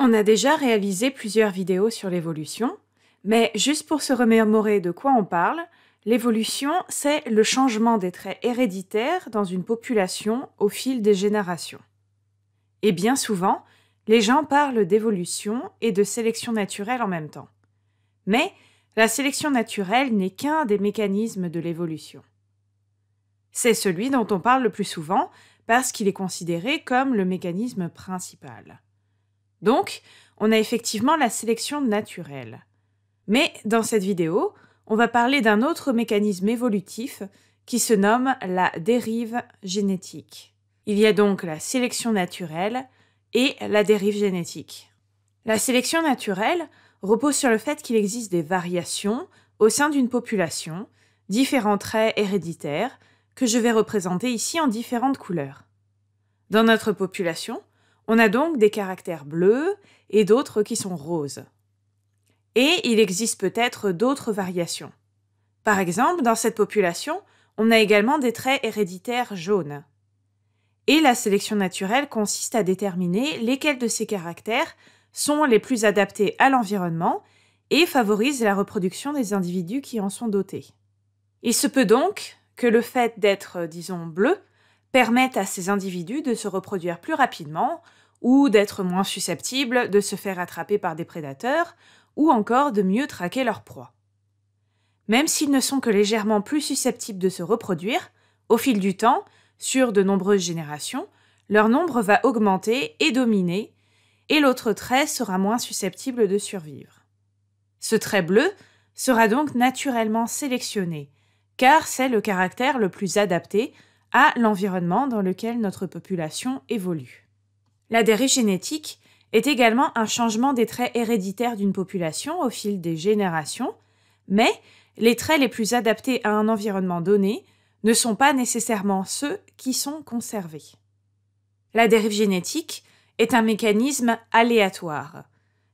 On a déjà réalisé plusieurs vidéos sur l'évolution, mais juste pour se remémorer de quoi on parle, l'évolution, c'est le changement des traits héréditaires dans une population au fil des générations. Et bien souvent, les gens parlent d'évolution et de sélection naturelle en même temps. Mais la sélection naturelle n'est qu'un des mécanismes de l'évolution. C'est celui dont on parle le plus souvent parce qu'il est considéré comme le mécanisme principal. Donc, on a effectivement la sélection naturelle. Mais dans cette vidéo, on va parler d'un autre mécanisme évolutif qui se nomme la dérive génétique. Il y a donc la sélection naturelle et la dérive génétique. La sélection naturelle repose sur le fait qu'il existe des variations au sein d'une population, différents traits héréditaires que je vais représenter ici en différentes couleurs. Dans notre population, on a donc des caractères bleus et d'autres qui sont roses. Et il existe peut-être d'autres variations. Par exemple, dans cette population, on a également des traits héréditaires jaunes. Et la sélection naturelle consiste à déterminer lesquels de ces caractères sont les plus adaptés à l'environnement et favorisent la reproduction des individus qui en sont dotés. Il se peut donc que le fait d'être, disons, bleu permettent à ces individus de se reproduire plus rapidement ou d'être moins susceptibles de se faire attraper par des prédateurs ou encore de mieux traquer leur proie. Même s'ils ne sont que légèrement plus susceptibles de se reproduire, au fil du temps, sur de nombreuses générations, leur nombre va augmenter et dominer, et l'autre trait sera moins susceptible de survivre. Ce trait bleu sera donc naturellement sélectionné, car c'est le caractère le plus adapté à l'environnement dans lequel notre population évolue. La dérive génétique est également un changement des traits héréditaires d'une population au fil des générations, mais les traits les plus adaptés à un environnement donné ne sont pas nécessairement ceux qui sont conservés. La dérive génétique est un mécanisme aléatoire,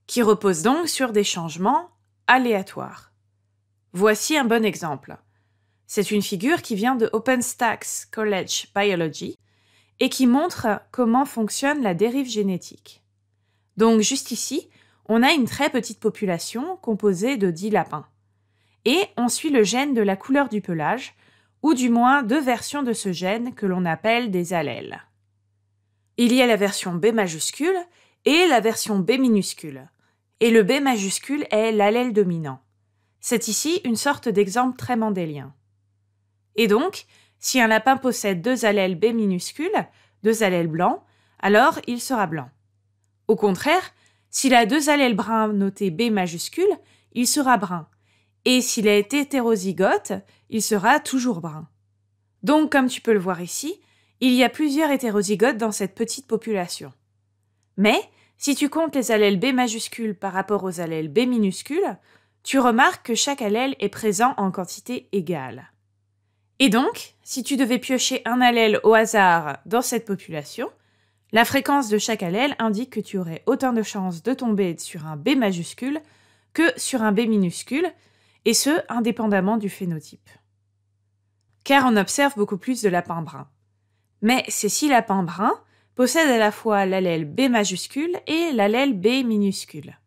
qui repose donc sur des changements aléatoires. Voici un bon exemple. C'est une figure qui vient de OpenStax College Biology et qui montre comment fonctionne la dérive génétique. Donc juste ici, on a une très petite population composée de 10 lapins. Et on suit le gène de la couleur du pelage, ou du moins deux versions de ce gène que l'on appelle des allèles. Il y a la version B majuscule et la version B minuscule. Et le B majuscule est l'allèle dominant. C'est ici une sorte d'exemple très mendélien. Et donc, si un lapin possède deux allèles B minuscules, deux allèles blancs, alors il sera blanc. Au contraire, s'il a deux allèles bruns notés B majuscule, il sera brun. Et s'il est hétérozygote, il sera toujours brun. Donc, comme tu peux le voir ici, il y a plusieurs hétérozygotes dans cette petite population. Mais, si tu comptes les allèles B majuscules par rapport aux allèles B minuscules, tu remarques que chaque allèle est présent en quantité égale. Et donc, si tu devais piocher un allèle au hasard dans cette population, la fréquence de chaque allèle indique que tu aurais autant de chances de tomber sur un B majuscule que sur un B minuscule, et ce, indépendamment du phénotype. Car on observe beaucoup plus de lapins bruns. Mais ces six lapins bruns possèdent à la fois l'allèle B majuscule et l'allèle B minuscule.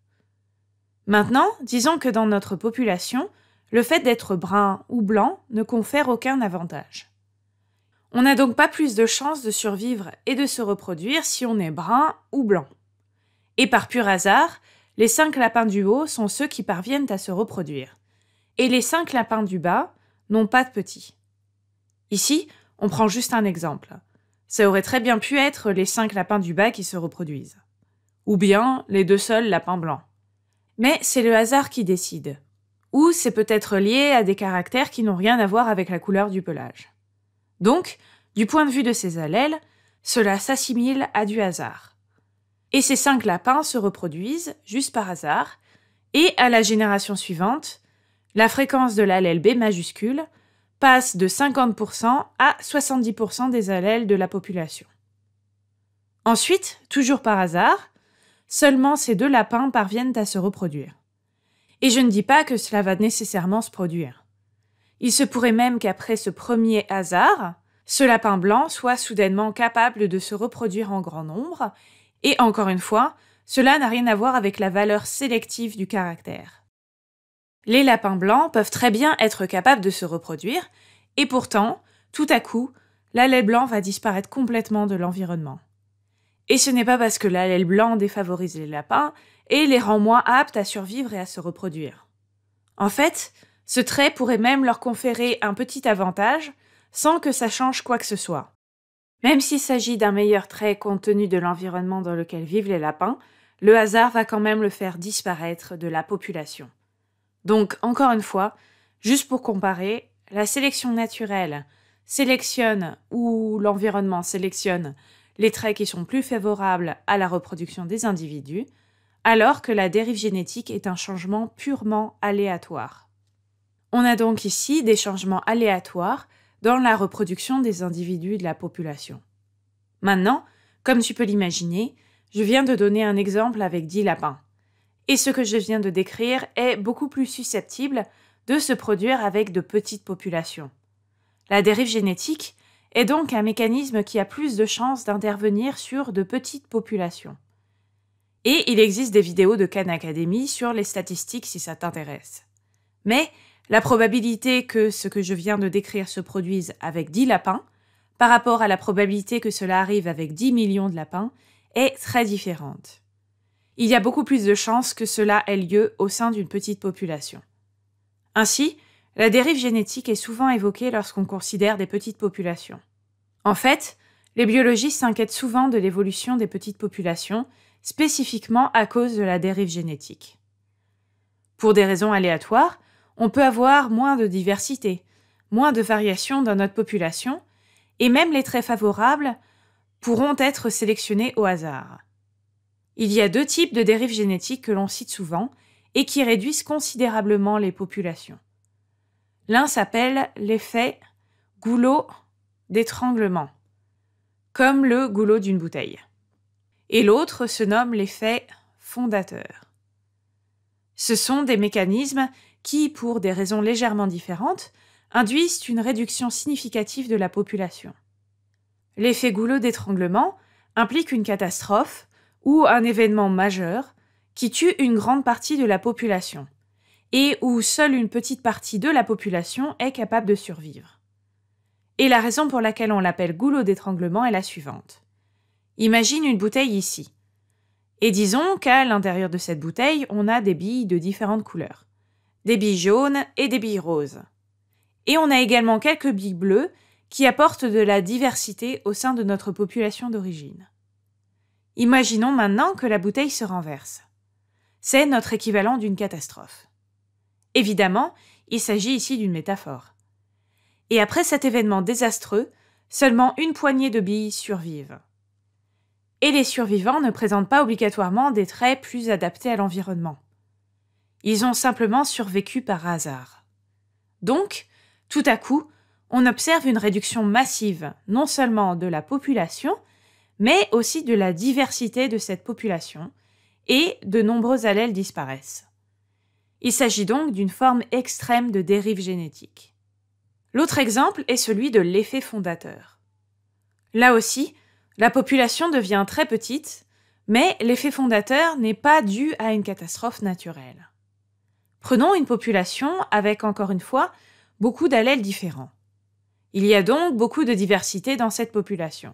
Maintenant, disons que dans notre population, le fait d'être brun ou blanc ne confère aucun avantage. On n'a donc pas plus de chances de survivre et de se reproduire si on est brun ou blanc. Et par pur hasard, les cinq lapins du haut sont ceux qui parviennent à se reproduire. Et les cinq lapins du bas n'ont pas de petits. Ici, on prend juste un exemple. Ça aurait très bien pu être les cinq lapins du bas qui se reproduisent. Ou bien les deux seuls lapins blancs. Mais c'est le hasard qui décide ou c'est peut-être lié à des caractères qui n'ont rien à voir avec la couleur du pelage. Donc, du point de vue de ces allèles, cela s'assimile à du hasard. Et ces cinq lapins se reproduisent, juste par hasard, et à la génération suivante, la fréquence de l'allèle B majuscule passe de 50% à 70% des allèles de la population. Ensuite, toujours par hasard, seulement ces deux lapins parviennent à se reproduire. Et je ne dis pas que cela va nécessairement se produire. Il se pourrait même qu'après ce premier hasard, ce lapin blanc soit soudainement capable de se reproduire en grand nombre, et encore une fois, cela n'a rien à voir avec la valeur sélective du caractère. Les lapins blancs peuvent très bien être capables de se reproduire, et pourtant, tout à coup, l'allèle blanc va disparaître complètement de l'environnement. Et ce n'est pas parce que l'allèle blanc défavorise les lapins et les rend moins aptes à survivre et à se reproduire. En fait, ce trait pourrait même leur conférer un petit avantage sans que ça change quoi que ce soit. Même s'il s'agit d'un meilleur trait compte tenu de l'environnement dans lequel vivent les lapins, le hasard va quand même le faire disparaître de la population. Donc, encore une fois, juste pour comparer, la sélection naturelle sélectionne ou l'environnement sélectionne les traits qui sont plus favorables à la reproduction des individus, alors que la dérive génétique est un changement purement aléatoire. On a donc ici des changements aléatoires dans la reproduction des individus de la population. Maintenant, comme tu peux l'imaginer, je viens de donner un exemple avec 10 lapins. Et ce que je viens de décrire est beaucoup plus susceptible de se produire avec de petites populations. La dérive génétique est donc un mécanisme qui a plus de chances d'intervenir sur de petites populations. Et il existe des vidéos de Khan Academy sur les statistiques si ça t'intéresse. Mais la probabilité que ce que je viens de décrire se produise avec 10 lapins, par rapport à la probabilité que cela arrive avec 10 millions de lapins, est très différente. Il y a beaucoup plus de chances que cela ait lieu au sein d'une petite population. Ainsi, la dérive génétique est souvent évoquée lorsqu'on considère des petites populations. En fait, les biologistes s'inquiètent souvent de l'évolution des petites populations spécifiquement à cause de la dérive génétique. Pour des raisons aléatoires, on peut avoir moins de diversité, moins de variation dans notre population, et même les traits favorables pourront être sélectionnés au hasard. Il y a deux types de dérives génétiques que l'on cite souvent et qui réduisent considérablement les populations. L'un s'appelle l'effet goulot d'étranglement, comme le goulot d'une bouteille et l'autre se nomme l'effet fondateur. Ce sont des mécanismes qui, pour des raisons légèrement différentes, induisent une réduction significative de la population. L'effet goulot d'étranglement implique une catastrophe ou un événement majeur qui tue une grande partie de la population et où seule une petite partie de la population est capable de survivre. Et la raison pour laquelle on l'appelle goulot d'étranglement est la suivante. Imagine une bouteille ici. Et disons qu'à l'intérieur de cette bouteille, on a des billes de différentes couleurs. Des billes jaunes et des billes roses. Et on a également quelques billes bleues qui apportent de la diversité au sein de notre population d'origine. Imaginons maintenant que la bouteille se renverse. C'est notre équivalent d'une catastrophe. Évidemment, il s'agit ici d'une métaphore. Et après cet événement désastreux, seulement une poignée de billes survivent et les survivants ne présentent pas obligatoirement des traits plus adaptés à l'environnement. Ils ont simplement survécu par hasard. Donc, tout à coup, on observe une réduction massive non seulement de la population, mais aussi de la diversité de cette population, et de nombreux allèles disparaissent. Il s'agit donc d'une forme extrême de dérive génétique. L'autre exemple est celui de l'effet fondateur. Là aussi, la population devient très petite, mais l'effet fondateur n'est pas dû à une catastrophe naturelle. Prenons une population avec, encore une fois, beaucoup d'allèles différents. Il y a donc beaucoup de diversité dans cette population.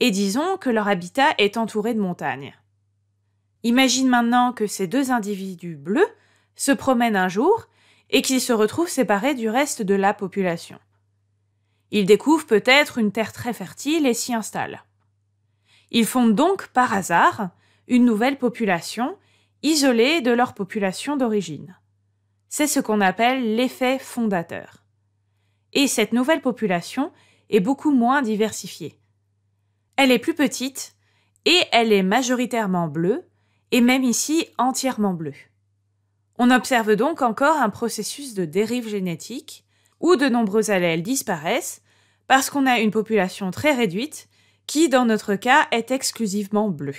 Et disons que leur habitat est entouré de montagnes. Imagine maintenant que ces deux individus bleus se promènent un jour et qu'ils se retrouvent séparés du reste de la population. Ils découvrent peut-être une terre très fertile et s'y installent. Ils fondent donc, par hasard, une nouvelle population, isolée de leur population d'origine. C'est ce qu'on appelle l'effet fondateur. Et cette nouvelle population est beaucoup moins diversifiée. Elle est plus petite et elle est majoritairement bleue et même ici entièrement bleue. On observe donc encore un processus de dérive génétique où de nombreux allèles disparaissent parce qu'on a une population très réduite qui, dans notre cas, est exclusivement bleue.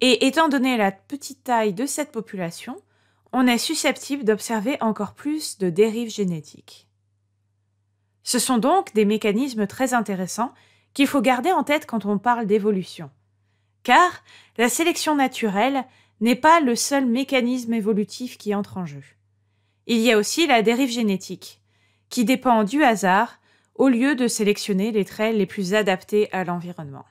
Et étant donné la petite taille de cette population, on est susceptible d'observer encore plus de dérives génétiques. Ce sont donc des mécanismes très intéressants qu'il faut garder en tête quand on parle d'évolution. Car la sélection naturelle n'est pas le seul mécanisme évolutif qui entre en jeu. Il y a aussi la dérive génétique, qui dépend du hasard, au lieu de sélectionner les traits les plus adaptés à l'environnement.